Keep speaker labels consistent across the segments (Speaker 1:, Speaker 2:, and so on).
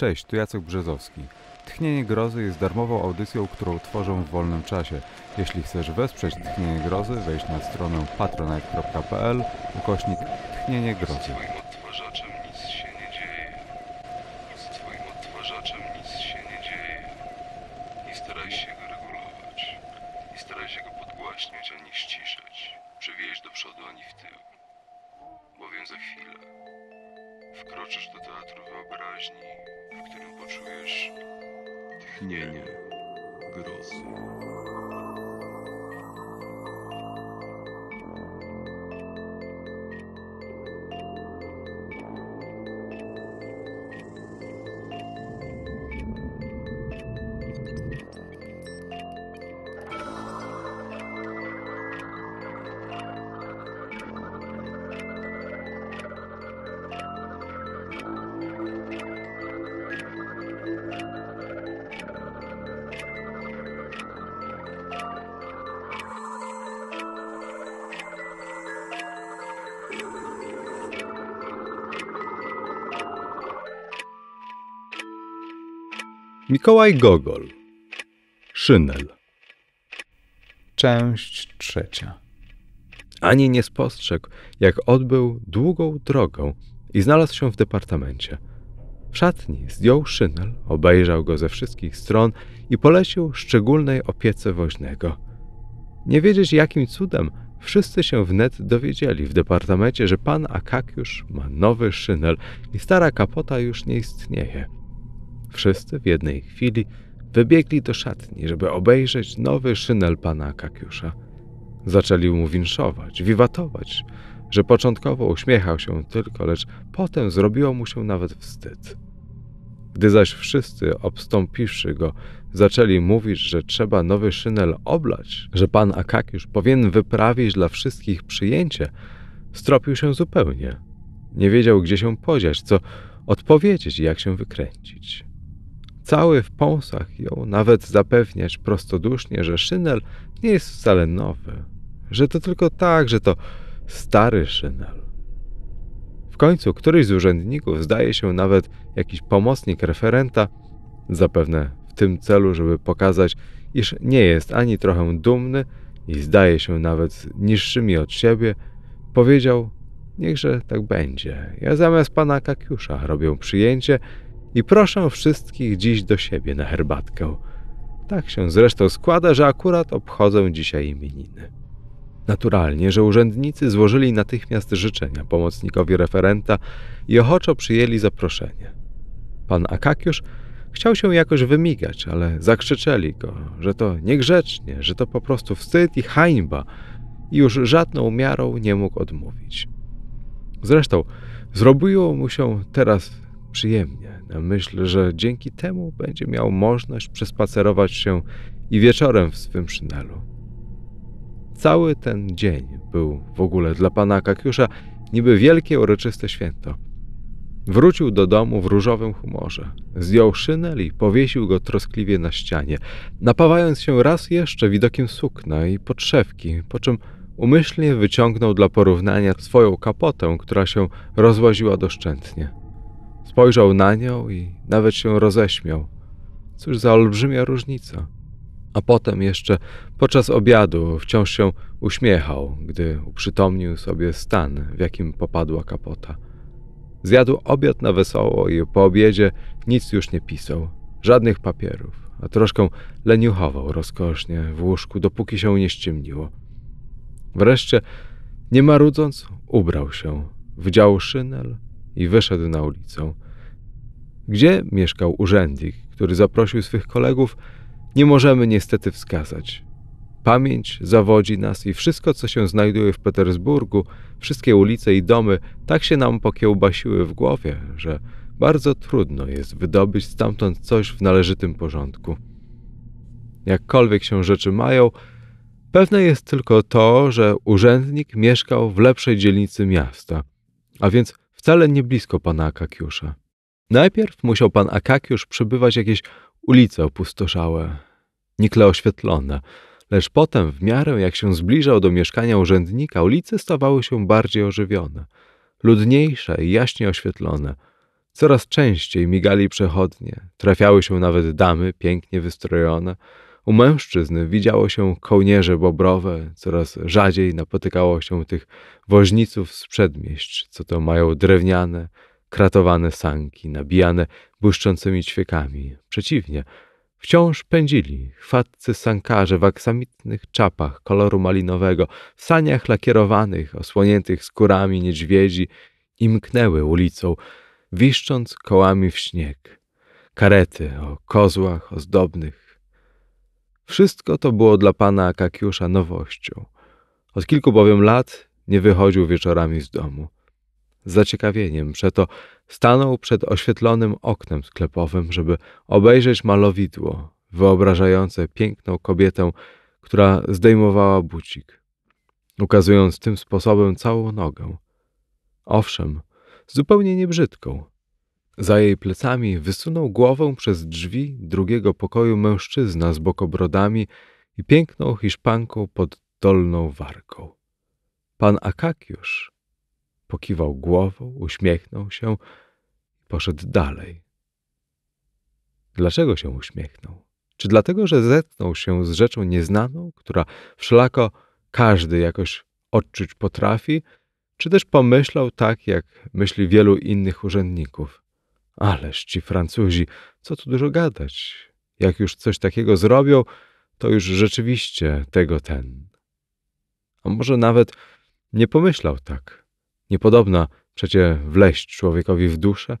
Speaker 1: Cześć, tu Jacek Brzezowski. Tchnienie Grozy jest darmową audycją, którą tworzę w wolnym czasie. Jeśli chcesz wesprzeć Tchnienie Grozy, wejdź na stronę patronite.pl ukośnik Tchnienie Grozy. Mikołaj Gogol. Szynel. Część trzecia. Ani nie spostrzegł, jak odbył długą drogą i znalazł się w departamencie. W szatni zdjął szynel, obejrzał go ze wszystkich stron i polecił szczególnej opiece woźnego. Nie wiedzieć jakim cudem, wszyscy się wnet dowiedzieli w departamencie, że pan Akakiusz ma nowy szynel i stara kapota już nie istnieje – Wszyscy w jednej chwili wybiegli do szatni, żeby obejrzeć nowy szynel pana Akakiusza. Zaczęli mu winszować, wiwatować, że początkowo uśmiechał się tylko, lecz potem zrobiło mu się nawet wstyd. Gdy zaś wszyscy, obstąpiwszy go, zaczęli mówić, że trzeba nowy szynel oblać, że pan Akakiusz powinien wyprawić dla wszystkich przyjęcie, stropił się zupełnie. Nie wiedział, gdzie się podziać, co odpowiedzieć i jak się wykręcić. Cały w pąsach ją nawet zapewniać prostodusznie, że szynel nie jest wcale nowy, że to tylko tak, że to stary szynel. W końcu któryś z urzędników, zdaje się nawet jakiś pomocnik referenta, zapewne w tym celu, żeby pokazać, iż nie jest ani trochę dumny i zdaje się nawet niższymi od siebie, powiedział: Niechże tak będzie. Ja zamiast pana Kakiusza robię przyjęcie i proszę wszystkich dziś do siebie na herbatkę. Tak się zresztą składa, że akurat obchodzę dzisiaj imieniny. Naturalnie, że urzędnicy złożyli natychmiast życzenia pomocnikowi referenta i ochoczo przyjęli zaproszenie. Pan Akakiusz chciał się jakoś wymigać, ale zakrzyczeli go, że to niegrzecznie, że to po prostu wstyd i hańba i już żadną miarą nie mógł odmówić. Zresztą zrobiło mu się teraz przyjemnie. Myślę, że dzięki temu będzie miał możliwość przespacerować się i wieczorem w swym szynelu. Cały ten dzień był w ogóle dla pana Kakiusza niby wielkie uroczyste święto. Wrócił do domu w różowym humorze. Zdjął szynel i powiesił go troskliwie na ścianie, napawając się raz jeszcze widokiem sukna i podszewki, po czym umyślnie wyciągnął dla porównania swoją kapotę, która się rozłaziła doszczętnie. Spojrzał na nią i nawet się roześmiał. Cóż za olbrzymia różnica. A potem jeszcze podczas obiadu wciąż się uśmiechał, gdy uprzytomnił sobie stan, w jakim popadła kapota. Zjadł obiad na wesoło i po obiedzie nic już nie pisał, żadnych papierów, a troszkę leniuchował rozkosznie w łóżku, dopóki się nie ściemniło. Wreszcie, nie marudząc, ubrał się, wdział szynel i wyszedł na ulicę. Gdzie mieszkał urzędnik, który zaprosił swych kolegów, nie możemy niestety wskazać. Pamięć zawodzi nas i wszystko, co się znajduje w Petersburgu, wszystkie ulice i domy, tak się nam pokiełbasiły w głowie, że bardzo trudno jest wydobyć stamtąd coś w należytym porządku. Jakkolwiek się rzeczy mają, pewne jest tylko to, że urzędnik mieszkał w lepszej dzielnicy miasta, a więc wcale nie blisko pana Akakiusza. Najpierw musiał pan Akakiusz przebywać jakieś ulice opustoszałe, nikle oświetlone, lecz potem, w miarę jak się zbliżał do mieszkania urzędnika, ulice stawały się bardziej ożywione, ludniejsze i jaśnie oświetlone. Coraz częściej migali przechodnie, trafiały się nawet damy pięknie wystrojone. U mężczyzn widziało się kołnierze bobrowe, coraz rzadziej napotykało się tych woźniców z przedmieść, co to mają drewniane, kratowane sanki, nabijane błyszczącymi ćwiekami. Przeciwnie, wciąż pędzili chwatcy sankarze w aksamitnych czapach koloru malinowego, w saniach lakierowanych, osłoniętych skórami niedźwiedzi i mknęły ulicą, wiszcząc kołami w śnieg. Karety o kozłach ozdobnych. Wszystko to było dla pana Akakiusza nowością. Od kilku bowiem lat nie wychodził wieczorami z domu – zaciekawieniem. Przeto stanął przed oświetlonym oknem sklepowym, żeby obejrzeć malowidło wyobrażające piękną kobietę, która zdejmowała bucik, ukazując tym sposobem całą nogę. Owszem, zupełnie niebrzydką. Za jej plecami wysunął głowę przez drzwi drugiego pokoju mężczyzna z bokobrodami i piękną hiszpanką pod dolną warką. Pan Akakiusz Pokiwał głową, uśmiechnął się i poszedł dalej. Dlaczego się uśmiechnął? Czy dlatego, że zetknął się z rzeczą nieznaną, która wszelako każdy jakoś odczuć potrafi, czy też pomyślał tak, jak myśli wielu innych urzędników? Ależ ci Francuzi, co tu dużo gadać. Jak już coś takiego zrobią, to już rzeczywiście tego ten. A może nawet nie pomyślał tak niepodobna przecie wleść człowiekowi w duszę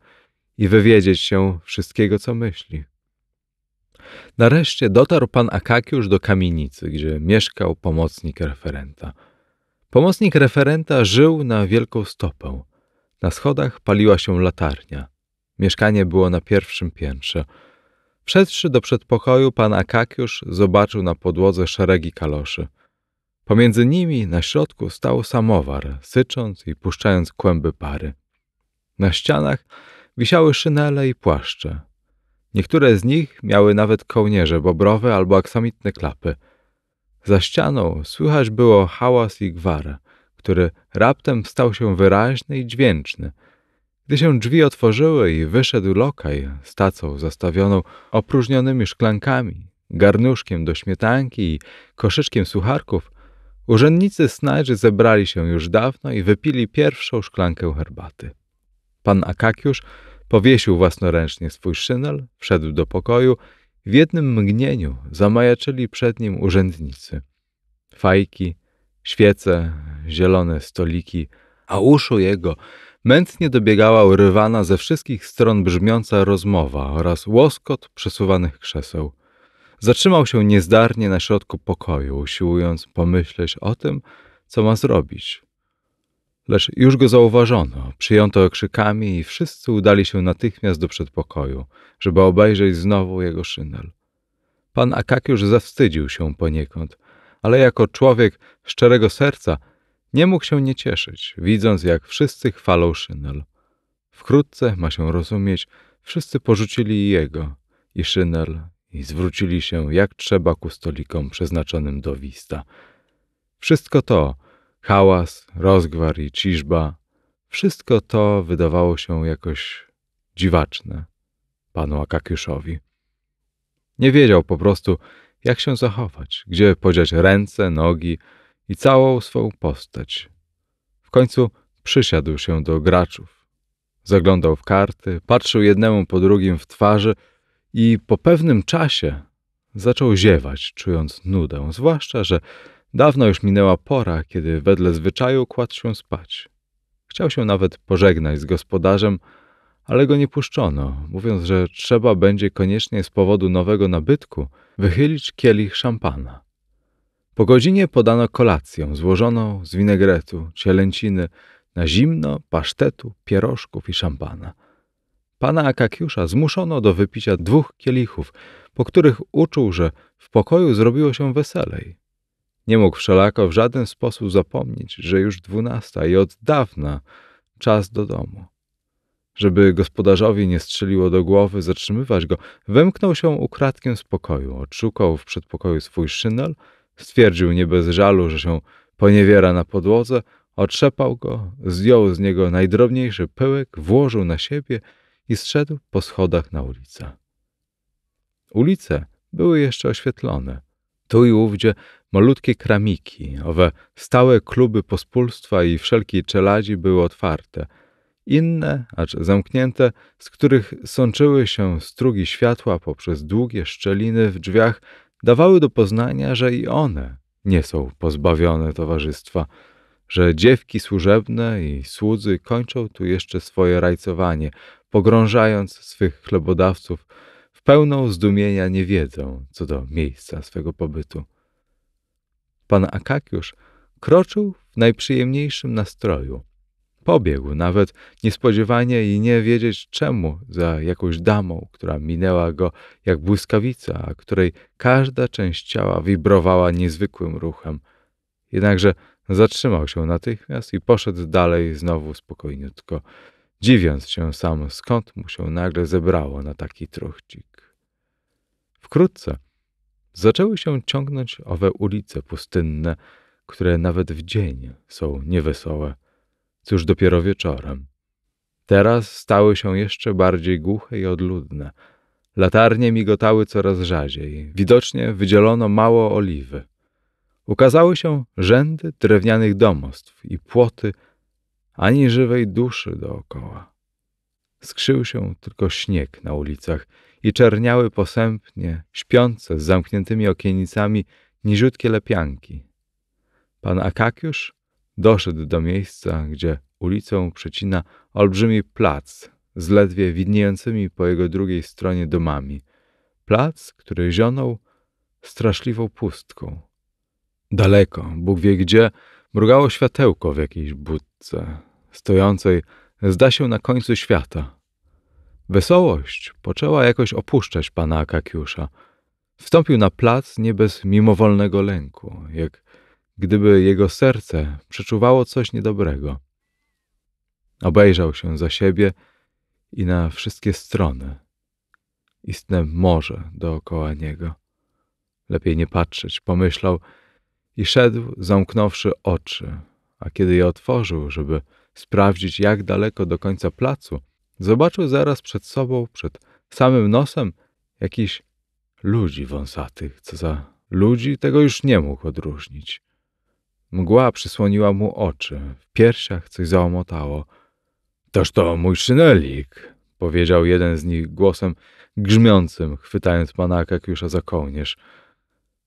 Speaker 1: i wywiedzieć się wszystkiego, co myśli. Nareszcie dotarł pan Akakiusz do kamienicy, gdzie mieszkał pomocnik referenta. Pomocnik referenta żył na wielką stopę. Na schodach paliła się latarnia. Mieszkanie było na pierwszym piętrze. Wszedłszy do przedpokoju, pan Akakiusz zobaczył na podłodze szeregi kaloszy. Pomiędzy nimi na środku stał samowar, sycząc i puszczając kłęby pary. Na ścianach wisiały szynele i płaszcze. Niektóre z nich miały nawet kołnierze bobrowe albo aksamitne klapy. Za ścianą słychać było hałas i gwar, który raptem stał się wyraźny i dźwięczny. Gdy się drzwi otworzyły i wyszedł lokaj z tacą zastawioną opróżnionymi szklankami, garnuszkiem do śmietanki i koszyczkiem sucharków – Urzędnicy Snajży zebrali się już dawno i wypili pierwszą szklankę herbaty. Pan Akakiusz powiesił własnoręcznie swój szynel, wszedł do pokoju. W jednym mgnieniu zamajaczyli przed nim urzędnicy. Fajki, świece, zielone stoliki, a uszu jego mętnie dobiegała urywana ze wszystkich stron brzmiąca rozmowa oraz łoskot przesuwanych krzeseł. Zatrzymał się niezdarnie na środku pokoju, usiłując pomyśleć o tym, co ma zrobić. Lecz już go zauważono, przyjęto okrzykami i wszyscy udali się natychmiast do przedpokoju, żeby obejrzeć znowu jego szynel. Pan Akakiusz zawstydził się poniekąd, ale jako człowiek szczerego serca nie mógł się nie cieszyć, widząc jak wszyscy chwalą szynel. Wkrótce, ma się rozumieć, wszyscy porzucili jego i szynel i zwrócili się jak trzeba ku stolikom przeznaczonym do wista. Wszystko to, hałas, rozgwar i ciżba, wszystko to wydawało się jakoś dziwaczne panu Akakiuszowi. Nie wiedział po prostu, jak się zachować, gdzie podziać ręce, nogi i całą swoją postać. W końcu przysiadł się do graczów. Zaglądał w karty, patrzył jednemu po drugim w twarzy, i po pewnym czasie zaczął ziewać, czując nudę, zwłaszcza, że dawno już minęła pora, kiedy wedle zwyczaju kładł się spać. Chciał się nawet pożegnać z gospodarzem, ale go nie puszczono, mówiąc, że trzeba będzie koniecznie z powodu nowego nabytku wychylić kielich szampana. Po godzinie podano kolację złożoną z winegretu, cielęciny, na zimno, pasztetu, pierożków i szampana – Pana Akakiusza zmuszono do wypicia dwóch kielichów, po których uczuł, że w pokoju zrobiło się weselej. Nie mógł wszelako w żaden sposób zapomnieć, że już dwunasta i od dawna czas do domu. Żeby gospodarzowi nie strzeliło do głowy zatrzymywać go, wymknął się ukradkiem z pokoju, odszukał w przedpokoju swój szynel, stwierdził nie bez żalu, że się poniewiera na podłodze, otrzepał go, zdjął z niego najdrobniejszy pyłek, włożył na siebie – i zszedł po schodach na ulicę. Ulice były jeszcze oświetlone. Tu i ówdzie malutkie kramiki, owe stałe kluby pospólstwa i wszelkiej czeladzi były otwarte. Inne, acz zamknięte, z których sączyły się strugi światła poprzez długie szczeliny w drzwiach, dawały do poznania, że i one nie są pozbawione towarzystwa, że dziewki służebne i słudzy kończą tu jeszcze swoje rajcowanie, pogrążając swych chlebodawców w pełną zdumienia niewiedzą co do miejsca swego pobytu. Pan Akakiusz kroczył w najprzyjemniejszym nastroju. Pobiegł nawet niespodziewanie i nie wiedzieć czemu za jakąś damą, która minęła go jak błyskawica, a której każda część ciała wibrowała niezwykłym ruchem. Jednakże zatrzymał się natychmiast i poszedł dalej znowu spokojniutko dziwiąc się sam, skąd mu się nagle zebrało na taki truchcik. Wkrótce zaczęły się ciągnąć owe ulice pustynne, które nawet w dzień są niewesołe, cóż dopiero wieczorem. Teraz stały się jeszcze bardziej głuche i odludne. Latarnie migotały coraz rzadziej. Widocznie wydzielono mało oliwy. Ukazały się rzędy drewnianych domostw i płoty ani żywej duszy dookoła. Skrzył się tylko śnieg na ulicach i czerniały posępnie, śpiące z zamkniętymi okienicami, niżutkie lepianki. Pan Akakiusz doszedł do miejsca, gdzie ulicą przecina olbrzymi plac z ledwie widniejącymi po jego drugiej stronie domami. Plac, który zionął straszliwą pustką. Daleko, Bóg wie gdzie, mrugało światełko w jakiejś budce stojącej zda się na końcu świata. Wesołość poczęła jakoś opuszczać pana Akakiusza. Wstąpił na plac nie bez mimowolnego lęku, jak gdyby jego serce przeczuwało coś niedobrego. Obejrzał się za siebie i na wszystkie strony. Istne morze dookoła niego. Lepiej nie patrzeć, pomyślał i szedł, zamknąwszy oczy, a kiedy je otworzył, żeby sprawdzić, jak daleko do końca placu, zobaczył zaraz przed sobą, przed samym nosem, jakiś ludzi wąsatych. Co za ludzi, tego już nie mógł odróżnić. Mgła przysłoniła mu oczy, w piersiach coś zaomotało. Toż to mój szynelik, powiedział jeden z nich głosem grzmiącym, chwytając pana Akakiusza za kołnierz.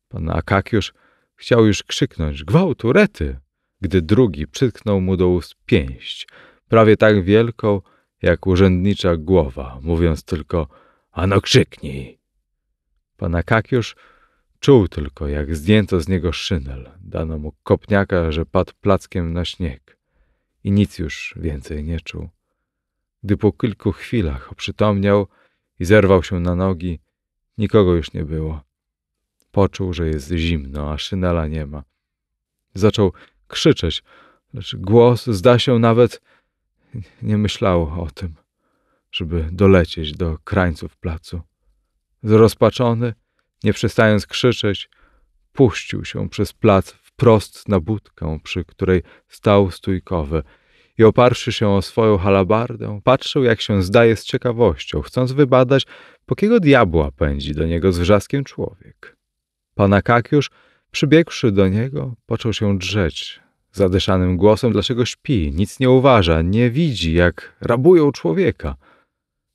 Speaker 1: Pan Akakiusz chciał już krzyknąć: Gwałtu, rety! gdy drugi przytknął mu do ust pięść, prawie tak wielką jak urzędnicza głowa, mówiąc tylko Ano krzyknij! Pan Akakiusz czuł tylko, jak zdjęto z niego szynel, dano mu kopniaka, że padł plackiem na śnieg i nic już więcej nie czuł. Gdy po kilku chwilach oprzytomniał i zerwał się na nogi, nikogo już nie było. Poczuł, że jest zimno, a szynela nie ma. Zaczął krzyczeć, lecz głos zda się nawet nie myślało o tym, żeby dolecieć do krańców placu. Zrozpaczony, nie przestając krzyczeć, puścił się przez plac wprost na budkę, przy której stał stójkowy i oparszy się o swoją halabardę, patrzył jak się zdaje z ciekawością, chcąc wybadać, po kiego diabła pędzi do niego z wrzaskiem człowiek. Pan Kakiusz, Przybiegłszy do niego, począł się drzeć. Zadyszanym głosem, dlaczego śpi, nic nie uważa, nie widzi, jak rabują człowieka.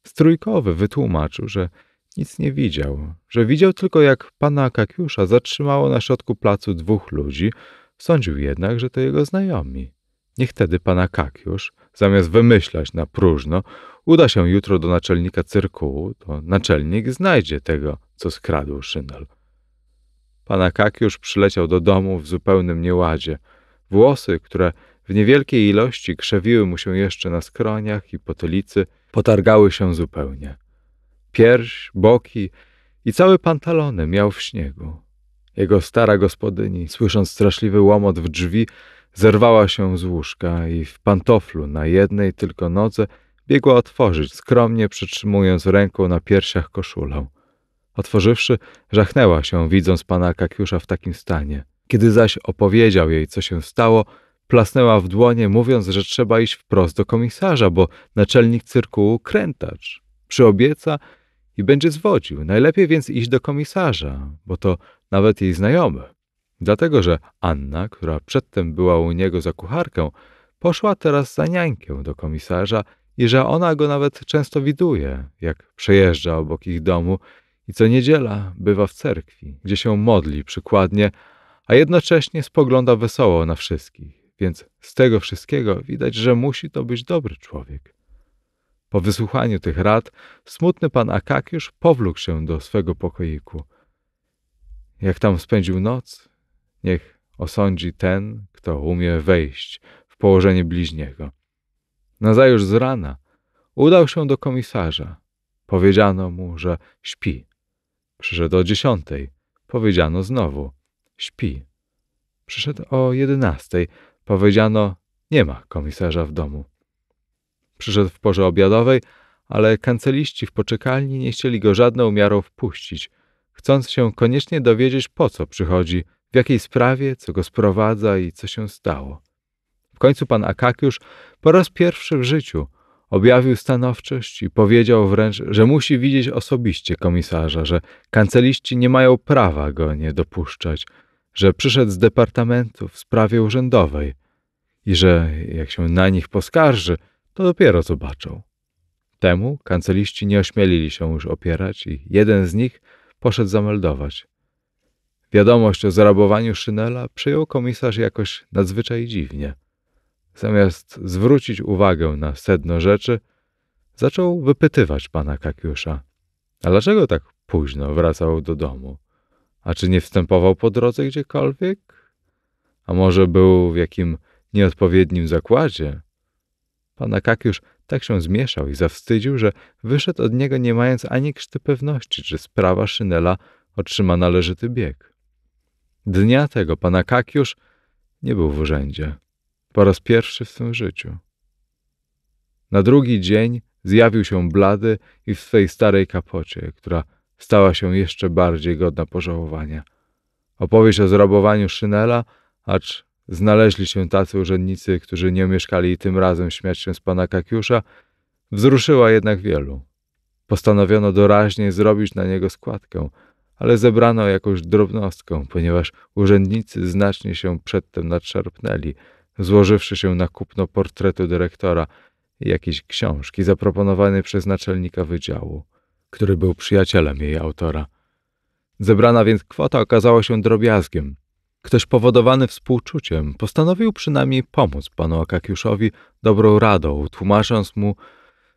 Speaker 1: Strójkowy wytłumaczył, że nic nie widział, że widział tylko jak pana Kakiusza zatrzymało na środku placu dwóch ludzi, sądził jednak, że to jego znajomi. Niech tedy pana Kakiusz, zamiast wymyślać na próżno, uda się jutro do naczelnika cyrkułu, to naczelnik znajdzie tego, co skradł szynal. Pan Akakiusz przyleciał do domu w zupełnym nieładzie. Włosy, które w niewielkiej ilości krzewiły mu się jeszcze na skroniach i potylicy, potargały się zupełnie. Pierś, boki i całe pantalony miał w śniegu. Jego stara gospodyni, słysząc straszliwy łomot w drzwi, zerwała się z łóżka i w pantoflu na jednej tylko nodze biegła otworzyć, skromnie przytrzymując ręką na piersiach koszulę. Otworzywszy, żachnęła się, widząc pana Kakiusza w takim stanie. Kiedy zaś opowiedział jej, co się stało, plasnęła w dłonie, mówiąc, że trzeba iść wprost do komisarza, bo naczelnik cyrkułu krętacz przyobieca i będzie zwodził. Najlepiej więc iść do komisarza, bo to nawet jej znajomy. Dlatego, że Anna, która przedtem była u niego za kucharkę, poszła teraz za niańkę do komisarza i że ona go nawet często widuje, jak przejeżdża obok ich domu i co niedziela bywa w cerkwi, gdzie się modli przykładnie, a jednocześnie spogląda wesoło na wszystkich, więc z tego wszystkiego widać, że musi to być dobry człowiek. Po wysłuchaniu tych rad, smutny pan Akakiusz powlókł się do swego pokoiku. Jak tam spędził noc, niech osądzi ten, kto umie wejść w położenie bliźniego. Nazajutrz z rana udał się do komisarza. Powiedziano mu, że śpi Przyszedł o dziesiątej. Powiedziano znowu. Śpi. Przyszedł o jedenastej. Powiedziano, nie ma komisarza w domu. Przyszedł w porze obiadowej, ale kanceliści w poczekalni nie chcieli go żadną miarą wpuścić, chcąc się koniecznie dowiedzieć, po co przychodzi, w jakiej sprawie, co go sprowadza i co się stało. W końcu pan Akakiusz po raz pierwszy w życiu Objawił stanowczość i powiedział wręcz, że musi widzieć osobiście komisarza, że kanceliści nie mają prawa go nie dopuszczać, że przyszedł z departamentu w sprawie urzędowej i że jak się na nich poskarży, to dopiero zobaczą. Temu kanceliści nie ośmielili się już opierać i jeden z nich poszedł zameldować. Wiadomość o zarabowaniu szynela przyjął komisarz jakoś nadzwyczaj dziwnie – Zamiast zwrócić uwagę na sedno rzeczy, zaczął wypytywać pana Kakiusza. A dlaczego tak późno wracał do domu? A czy nie wstępował po drodze gdziekolwiek? A może był w jakim nieodpowiednim zakładzie? Pana Kakiusz tak się zmieszał i zawstydził, że wyszedł od niego nie mając ani krzty pewności, czy sprawa Szynela otrzyma należyty bieg. Dnia tego pana Kakiusz nie był w urzędzie po raz pierwszy w swym życiu. Na drugi dzień zjawił się blady i w swej starej kapocie, która stała się jeszcze bardziej godna pożałowania. Opowieść o zrabowaniu szynela, acz znaleźli się tacy urzędnicy, którzy nie mieszkali tym razem śmiać się z pana Kakiusza, wzruszyła jednak wielu. Postanowiono doraźnie zrobić na niego składkę, ale zebrano jakąś drobnostką, ponieważ urzędnicy znacznie się przedtem nadszarpnęli – złożywszy się na kupno portretu dyrektora i jakiejś książki zaproponowanej przez naczelnika wydziału, który był przyjacielem jej autora. Zebrana więc kwota okazała się drobiazgiem. Ktoś powodowany współczuciem postanowił przynajmniej pomóc panu Akakiuszowi dobrą radą, tłumacząc mu,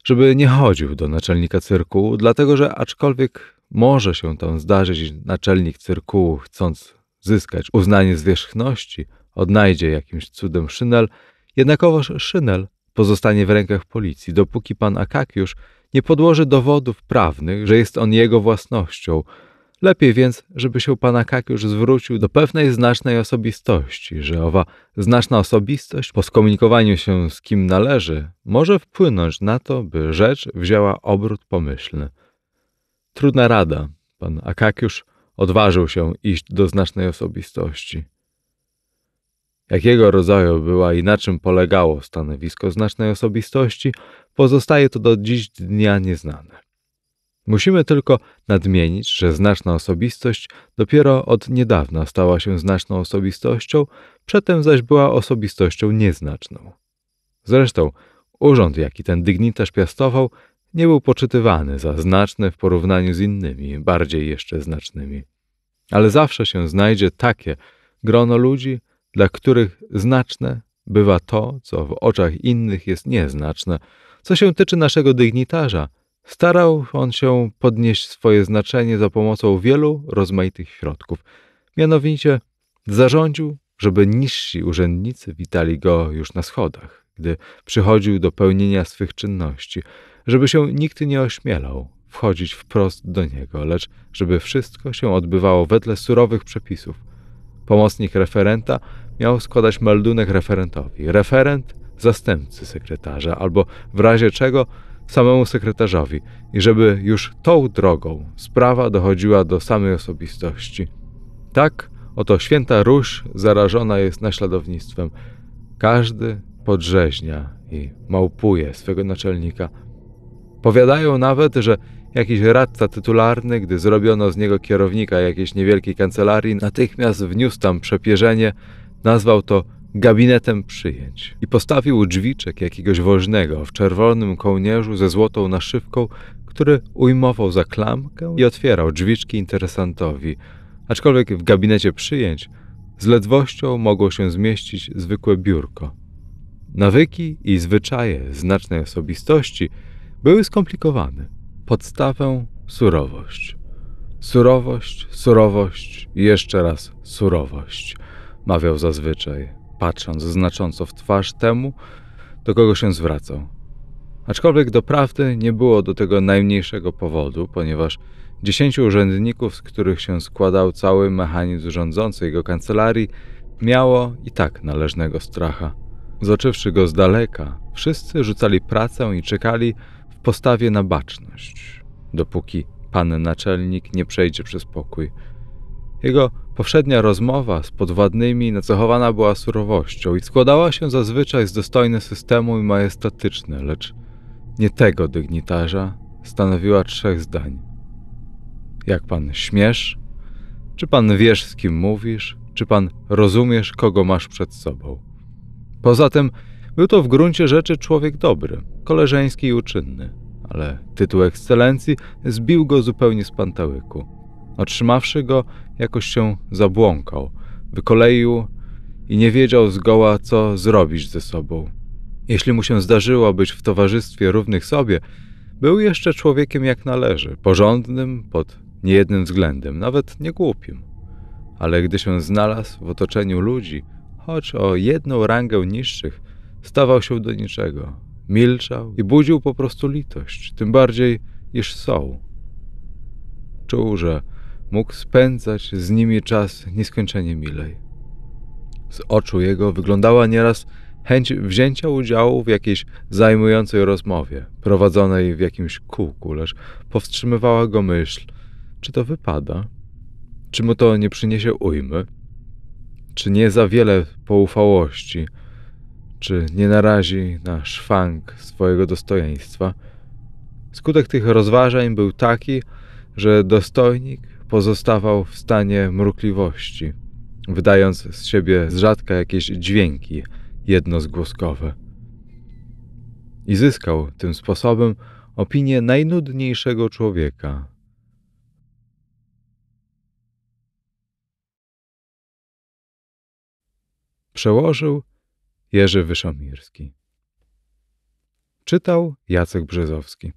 Speaker 1: żeby nie chodził do naczelnika cyrkułu, dlatego że aczkolwiek może się tam zdarzyć naczelnik cyrkułu, chcąc zyskać uznanie zwierzchności – Odnajdzie jakimś cudem szynel, jednakowoż szynel pozostanie w rękach policji, dopóki pan Akakiusz nie podłoży dowodów prawnych, że jest on jego własnością. Lepiej więc, żeby się pan Akakiusz zwrócił do pewnej znacznej osobistości, że owa znaczna osobistość po skomunikowaniu się z kim należy może wpłynąć na to, by rzecz wzięła obrót pomyślny. Trudna rada. Pan Akakiusz odważył się iść do znacznej osobistości. Jakiego rodzaju była i na czym polegało stanowisko znacznej osobistości, pozostaje to do dziś dnia nieznane. Musimy tylko nadmienić, że znaczna osobistość dopiero od niedawna stała się znaczną osobistością, przedtem zaś była osobistością nieznaczną. Zresztą urząd, jaki ten dygnitarz piastował, nie był poczytywany za znaczny w porównaniu z innymi, bardziej jeszcze znacznymi. Ale zawsze się znajdzie takie grono ludzi, dla których znaczne bywa to, co w oczach innych jest nieznaczne. Co się tyczy naszego dygnitarza, starał on się podnieść swoje znaczenie za pomocą wielu rozmaitych środków. Mianowicie zarządził, żeby niżsi urzędnicy witali go już na schodach, gdy przychodził do pełnienia swych czynności, żeby się nikt nie ośmielał wchodzić wprost do niego, lecz żeby wszystko się odbywało wedle surowych przepisów pomocnik referenta, miał składać meldunek referentowi. Referent zastępcy sekretarza, albo w razie czego samemu sekretarzowi, i żeby już tą drogą sprawa dochodziła do samej osobistości. Tak oto święta Róż zarażona jest naśladownictwem. Każdy podrzeźnia i małpuje swego naczelnika. Powiadają nawet, że Jakiś radca tytularny, gdy zrobiono z niego kierownika jakiejś niewielkiej kancelarii, natychmiast wniósł tam przepierzenie, nazwał to gabinetem przyjęć i postawił drzwiczek jakiegoś woźnego w czerwonym kołnierzu ze złotą naszywką, który ujmował za klamkę i otwierał drzwiczki interesantowi. Aczkolwiek w gabinecie przyjęć z ledwością mogło się zmieścić zwykłe biurko. Nawyki i zwyczaje znacznej osobistości były skomplikowane podstawę surowość. Surowość, surowość i jeszcze raz surowość, mawiał zazwyczaj, patrząc znacząco w twarz temu, do kogo się zwracał. Aczkolwiek doprawdy nie było do tego najmniejszego powodu, ponieważ dziesięciu urzędników, z których się składał cały mechanizm rządzący jego kancelarii, miało i tak należnego stracha. Zoczywszy go z daleka, wszyscy rzucali pracę i czekali, Postawię na baczność, dopóki pan naczelnik nie przejdzie przez pokój. Jego powszednia rozmowa z podwładnymi nacechowana była surowością i składała się zazwyczaj z dostojne systemu i majestatyczne, lecz nie tego dygnitarza stanowiła trzech zdań. Jak pan śmiesz? Czy pan wiesz, z kim mówisz? Czy pan rozumiesz, kogo masz przed sobą? Poza tym, był to w gruncie rzeczy człowiek dobry, koleżeński i uczynny, ale tytuł ekscelencji zbił go zupełnie z pantałyku. Otrzymawszy go, jakoś się zabłąkał, wykoleił i nie wiedział zgoła, co zrobić ze sobą. Jeśli mu się zdarzyło być w towarzystwie równych sobie, był jeszcze człowiekiem jak należy, porządnym pod niejednym względem, nawet niegłupim. Ale gdy się znalazł w otoczeniu ludzi, choć o jedną rangę niższych, stawał się do niczego. Milczał i budził po prostu litość, tym bardziej, iż są. Czuł, że mógł spędzać z nimi czas nieskończenie milej. Z oczu jego wyglądała nieraz chęć wzięcia udziału w jakiejś zajmującej rozmowie, prowadzonej w jakimś kółku, lecz powstrzymywała go myśl, czy to wypada, czy mu to nie przyniesie ujmy, czy nie za wiele poufałości – czy nie narazi na szwank swojego dostojeństwa. Skutek tych rozważań był taki, że dostojnik pozostawał w stanie mrukliwości, wydając z siebie z rzadka jakieś dźwięki jednozgłoskowe. I zyskał tym sposobem opinię najnudniejszego człowieka. Przełożył Jerzy Wyszomirski. Czytał Jacek Brzezowski.